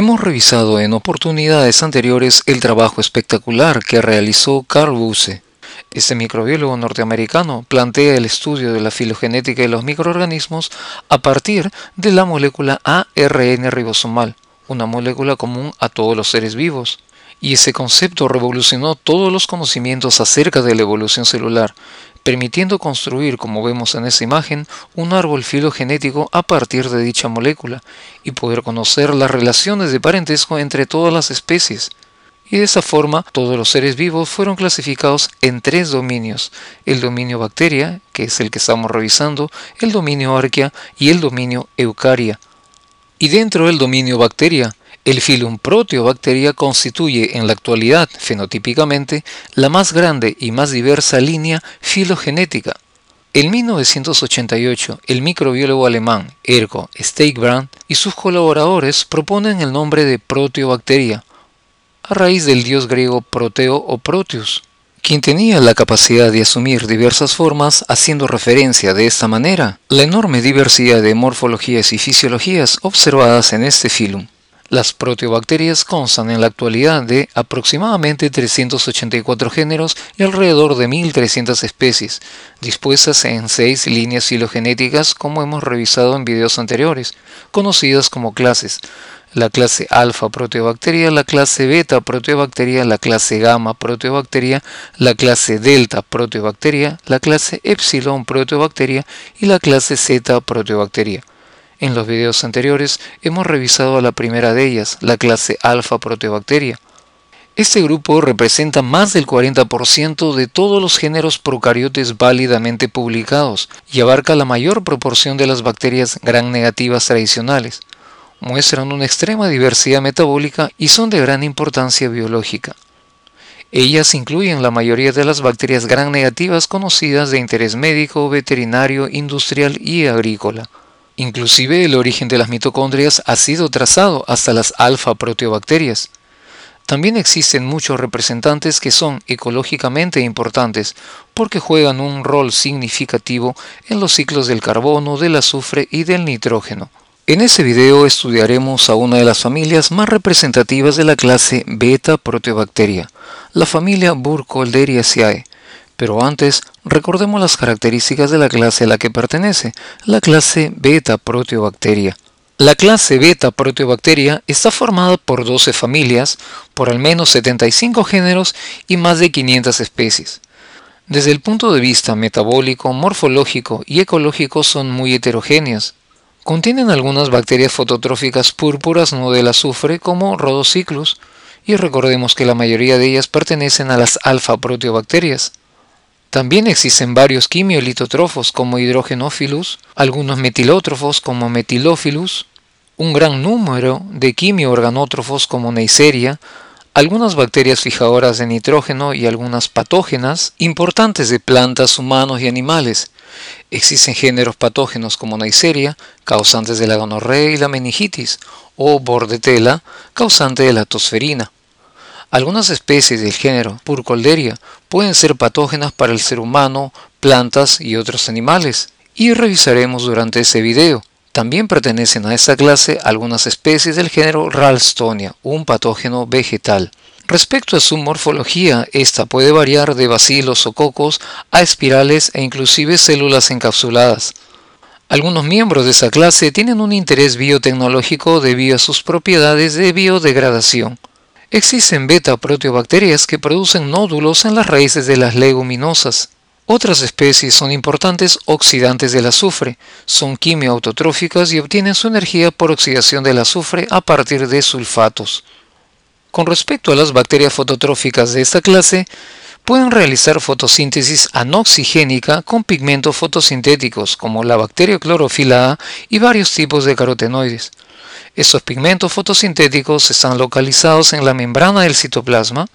Hemos revisado en oportunidades anteriores el trabajo espectacular que realizó Carl Buse. Este microbiólogo norteamericano plantea el estudio de la filogenética de los microorganismos a partir de la molécula ARN ribosomal, una molécula común a todos los seres vivos. Y ese concepto revolucionó todos los conocimientos acerca de la evolución celular permitiendo construir, como vemos en esa imagen, un árbol filogenético a partir de dicha molécula y poder conocer las relaciones de parentesco entre todas las especies. Y de esa forma, todos los seres vivos fueron clasificados en tres dominios, el dominio bacteria, que es el que estamos revisando, el dominio arquea y el dominio eucaria. Y dentro del dominio bacteria, el filum Proteobacteria constituye en la actualidad, fenotípicamente, la más grande y más diversa línea filogenética. En 1988, el microbiólogo alemán Ergo Steigbrand y sus colaboradores proponen el nombre de proteobacteria, a raíz del dios griego Proteo o Proteus, quien tenía la capacidad de asumir diversas formas, haciendo referencia de esta manera la enorme diversidad de morfologías y fisiologías observadas en este filum. Las proteobacterias constan en la actualidad de aproximadamente 384 géneros y alrededor de 1.300 especies, dispuestas en seis líneas filogenéticas como hemos revisado en videos anteriores, conocidas como clases. La clase alfa proteobacteria, la clase beta proteobacteria, la clase gamma proteobacteria, la clase delta proteobacteria, la clase epsilon proteobacteria y la clase zeta proteobacteria. En los videos anteriores hemos revisado a la primera de ellas, la clase alfa proteobacteria. Este grupo representa más del 40% de todos los géneros procariotes válidamente publicados y abarca la mayor proporción de las bacterias gran negativas tradicionales. Muestran una extrema diversidad metabólica y son de gran importancia biológica. Ellas incluyen la mayoría de las bacterias gran negativas conocidas de interés médico, veterinario, industrial y agrícola. Inclusive el origen de las mitocondrias ha sido trazado hasta las alfa-proteobacterias. También existen muchos representantes que son ecológicamente importantes porque juegan un rol significativo en los ciclos del carbono, del azufre y del nitrógeno. En ese video estudiaremos a una de las familias más representativas de la clase beta-proteobacteria, la familia Burkholderiaceae. Pero antes, recordemos las características de la clase a la que pertenece, la clase beta proteobacteria. La clase beta proteobacteria está formada por 12 familias, por al menos 75 géneros y más de 500 especies. Desde el punto de vista metabólico, morfológico y ecológico son muy heterogéneas. Contienen algunas bacterias fototróficas púrpuras no del azufre como rodociclus, y recordemos que la mayoría de ellas pertenecen a las alfa proteobacterias. También existen varios quimiolitotrofos como hidrogenophilus, algunos metilótrofos como metilophilus, un gran número de quimioorganótrofos como Neisseria, algunas bacterias fijadoras de nitrógeno y algunas patógenas importantes de plantas, humanos y animales. Existen géneros patógenos como Neisseria, causantes de la gonorrea y la meningitis, o Bordetella, causante de la tosferina. Algunas especies del género Purcolderia pueden ser patógenas para el ser humano, plantas y otros animales, y revisaremos durante este video. También pertenecen a esta clase algunas especies del género Ralstonia, un patógeno vegetal. Respecto a su morfología, esta puede variar de bacilos o cocos a espirales e inclusive células encapsuladas. Algunos miembros de esa clase tienen un interés biotecnológico debido a sus propiedades de biodegradación. Existen beta-proteobacterias que producen nódulos en las raíces de las leguminosas. Otras especies son importantes oxidantes del azufre, son quimioautotróficas y obtienen su energía por oxidación del azufre a partir de sulfatos. Con respecto a las bacterias fototróficas de esta clase, pueden realizar fotosíntesis anoxigénica con pigmentos fotosintéticos como la bacteria clorofila A y varios tipos de carotenoides. Estos pigmentos fotosintéticos están localizados en la membrana del citoplasma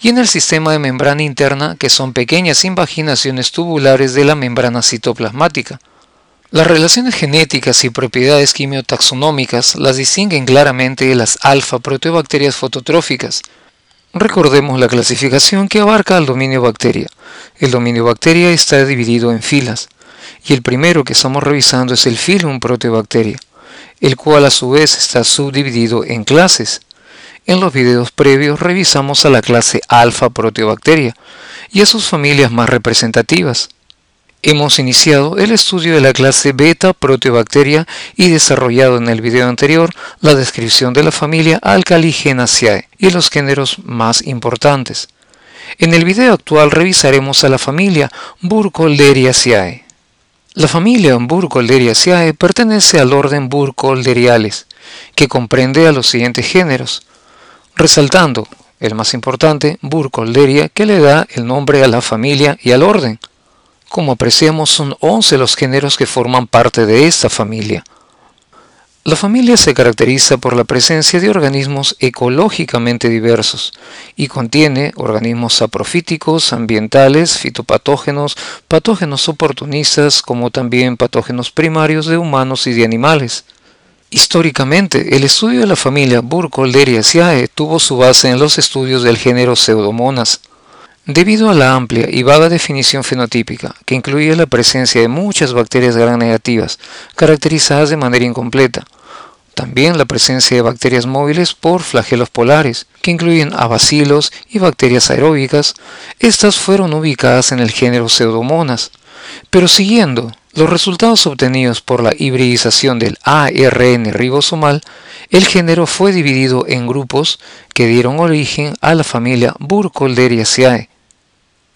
y en el sistema de membrana interna, que son pequeñas invaginaciones tubulares de la membrana citoplasmática. Las relaciones genéticas y propiedades quimiotaxonómicas las distinguen claramente de las alfa-proteobacterias fototróficas. Recordemos la clasificación que abarca al dominio bacteria. El dominio bacteria está dividido en filas, y el primero que estamos revisando es el filum proteobacteria el cual a su vez está subdividido en clases. En los videos previos revisamos a la clase alfa proteobacteria y a sus familias más representativas. Hemos iniciado el estudio de la clase beta proteobacteria y desarrollado en el video anterior la descripción de la familia Alcaligenaceae y los géneros más importantes. En el video actual revisaremos a la familia Burkholderiaceae. La familia leriaceae pertenece al orden burcoleriales que comprende a los siguientes géneros, resaltando el más importante, Burkholderia, que le da el nombre a la familia y al orden. Como apreciamos, son 11 los géneros que forman parte de esta familia. La familia se caracteriza por la presencia de organismos ecológicamente diversos y contiene organismos saprofíticos, ambientales, fitopatógenos, patógenos oportunistas, como también patógenos primarios de humanos y de animales. Históricamente, el estudio de la familia Burkholderiaceae tuvo su base en los estudios del género Pseudomonas, Debido a la amplia y vaga definición fenotípica, que incluía la presencia de muchas bacterias gran negativas, caracterizadas de manera incompleta, también la presencia de bacterias móviles por flagelos polares, que incluyen a y bacterias aeróbicas, estas fueron ubicadas en el género Pseudomonas. Pero siguiendo los resultados obtenidos por la hibridización del ARN ribosomal, el género fue dividido en grupos que dieron origen a la familia Burkholderiaceae.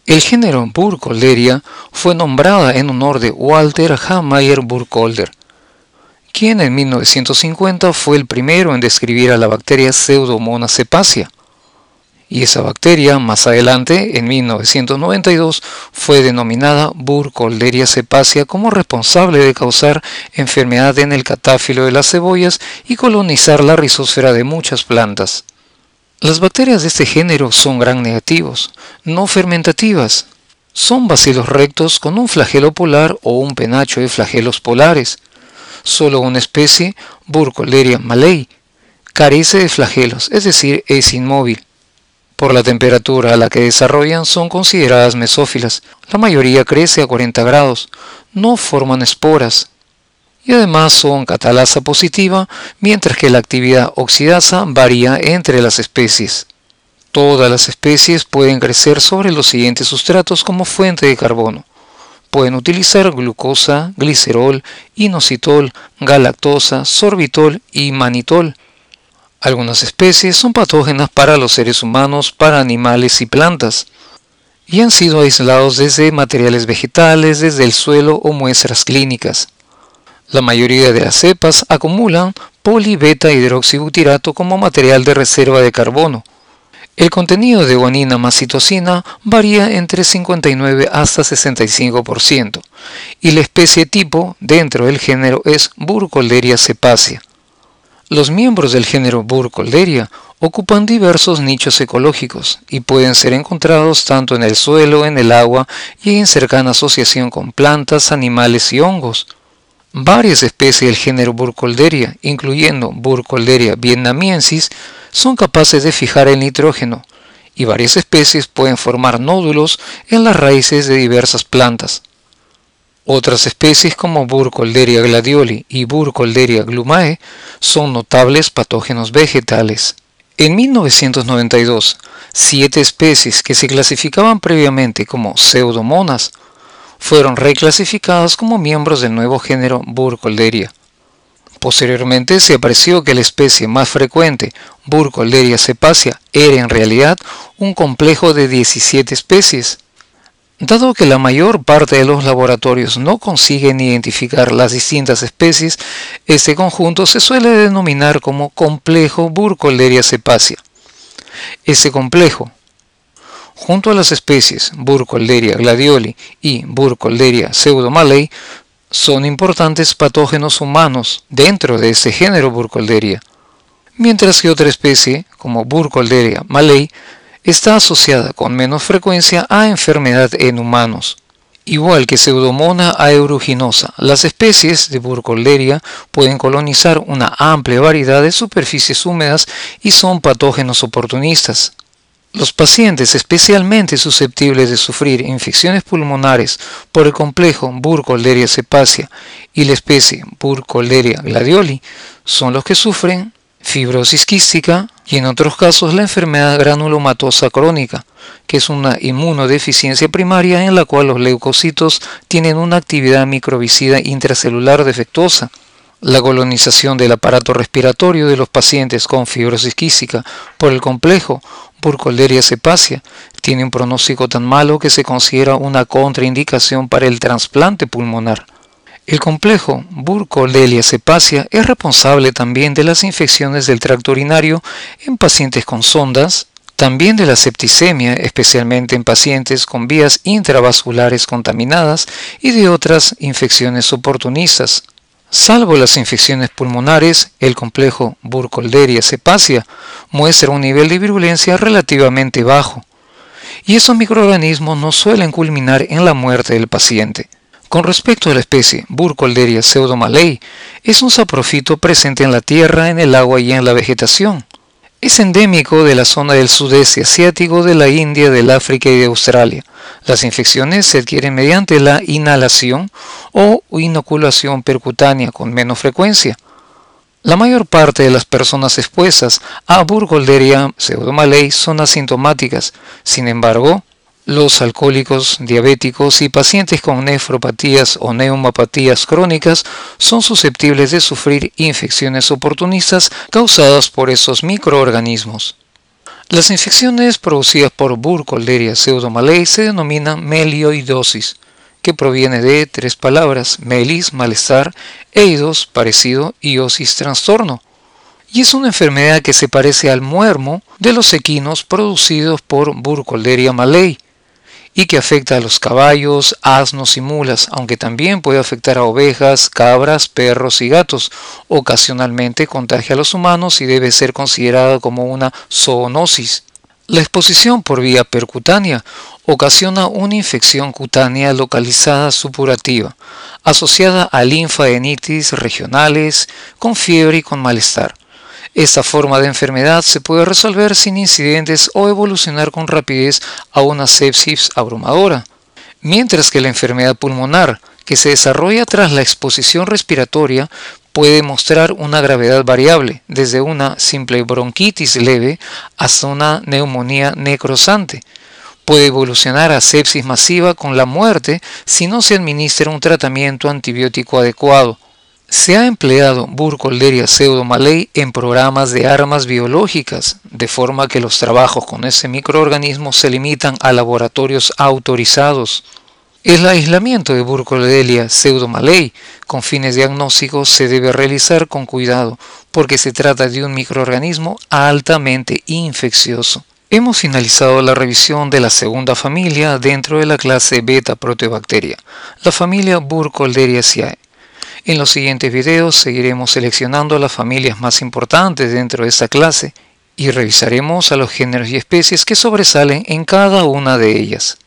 El género Burkholderia fue nombrada en honor de Walter Mayer Burkholder, quien en 1950 fue el primero en describir a la bacteria Pseudomonas cepacia y esa bacteria más adelante, en 1992, fue denominada Burkholderia cepacia como responsable de causar enfermedad en el catáfilo de las cebollas y colonizar la rizosfera de muchas plantas. Las bacterias de este género son gran negativos, no fermentativas. Son bacilos rectos con un flagelo polar o un penacho de flagelos polares. Solo una especie, Burkholderia malei, carece de flagelos, es decir, es inmóvil. Por la temperatura a la que desarrollan son consideradas mesófilas. La mayoría crece a 40 grados, no forman esporas y además son catalasa positiva, mientras que la actividad oxidasa varía entre las especies. Todas las especies pueden crecer sobre los siguientes sustratos como fuente de carbono. Pueden utilizar glucosa, glicerol, inositol, galactosa, sorbitol y manitol. Algunas especies son patógenas para los seres humanos, para animales y plantas, y han sido aislados desde materiales vegetales, desde el suelo o muestras clínicas. La mayoría de las cepas acumulan polibeta hidroxibutirato como material de reserva de carbono. El contenido de guanina más varía entre 59 hasta 65%, y la especie tipo dentro del género es Burcoleria cepacia. Los miembros del género Burkholderia ocupan diversos nichos ecológicos y pueden ser encontrados tanto en el suelo, en el agua y en cercana asociación con plantas, animales y hongos. Varias especies del género Burkholderia, incluyendo Burkholderia vietnamiensis, son capaces de fijar el nitrógeno y varias especies pueden formar nódulos en las raíces de diversas plantas. Otras especies como Burkholderia gladioli y Burkholderia glumae son notables patógenos vegetales. En 1992, siete especies que se clasificaban previamente como pseudomonas fueron reclasificadas como miembros del nuevo género Burkholderia. Posteriormente se apareció que la especie más frecuente, Burkholderia cepacia, era en realidad un complejo de 17 especies, Dado que la mayor parte de los laboratorios no consiguen identificar las distintas especies, este conjunto se suele denominar como complejo Burkholderia cepacia. Ese complejo, junto a las especies Burkholderia gladioli y Burkholderia pseudomalei, son importantes patógenos humanos dentro de este género Burkholderia, mientras que otra especie, como Burkholderia malei, está asociada con menos frecuencia a enfermedad en humanos. Igual que Pseudomona aeruginosa, las especies de Burkholderia pueden colonizar una amplia variedad de superficies húmedas y son patógenos oportunistas. Los pacientes especialmente susceptibles de sufrir infecciones pulmonares por el complejo Burkholderia cepacia y la especie Burkholderia gladioli son los que sufren fibrosis quística y en otros casos la enfermedad granulomatosa crónica, que es una inmunodeficiencia primaria en la cual los leucocitos tienen una actividad microbicida intracelular defectuosa. La colonización del aparato respiratorio de los pacientes con fibrosis quística por el complejo Burkholderia sepacia, tiene un pronóstico tan malo que se considera una contraindicación para el trasplante pulmonar. El complejo Burkholderia cepacia es responsable también de las infecciones del tracto urinario en pacientes con sondas, también de la septicemia, especialmente en pacientes con vías intravasculares contaminadas y de otras infecciones oportunistas. Salvo las infecciones pulmonares, el complejo Burkholderia cepacia muestra un nivel de virulencia relativamente bajo, y esos microorganismos no suelen culminar en la muerte del paciente. Con respecto a la especie Burkholderia pseudomalei, es un saprofito presente en la tierra, en el agua y en la vegetación. Es endémico de la zona del sudeste asiático, de la India, del África y de Australia. Las infecciones se adquieren mediante la inhalación o inoculación percutánea con menos frecuencia. La mayor parte de las personas expuestas a Burkholderia pseudomalei son asintomáticas. Sin embargo, los alcohólicos, diabéticos y pacientes con nefropatías o neumopatías crónicas son susceptibles de sufrir infecciones oportunistas causadas por esos microorganismos. Las infecciones producidas por Burkholderia pseudomalei se denominan melioidosis, que proviene de tres palabras, melis, malestar, eidos, parecido, y osis, trastorno y es una enfermedad que se parece al muermo de los equinos producidos por Burkholderia malei, y que afecta a los caballos, asnos y mulas, aunque también puede afectar a ovejas, cabras, perros y gatos. Ocasionalmente contagia a los humanos y debe ser considerada como una zoonosis. La exposición por vía percutánea ocasiona una infección cutánea localizada supurativa, asociada a linfaenitis regionales, con fiebre y con malestar. Esta forma de enfermedad se puede resolver sin incidentes o evolucionar con rapidez a una sepsis abrumadora, mientras que la enfermedad pulmonar, que se desarrolla tras la exposición respiratoria, puede mostrar una gravedad variable, desde una simple bronquitis leve hasta una neumonía necrosante. Puede evolucionar a sepsis masiva con la muerte si no se administra un tratamiento antibiótico adecuado, se ha empleado Burkholderia pseudomalei en programas de armas biológicas, de forma que los trabajos con ese microorganismo se limitan a laboratorios autorizados. El aislamiento de Burkholderia pseudomalei con fines diagnósticos se debe realizar con cuidado, porque se trata de un microorganismo altamente infeccioso. Hemos finalizado la revisión de la segunda familia dentro de la clase beta proteobacteria, la familia Burkholderia en los siguientes videos seguiremos seleccionando las familias más importantes dentro de esta clase y revisaremos a los géneros y especies que sobresalen en cada una de ellas.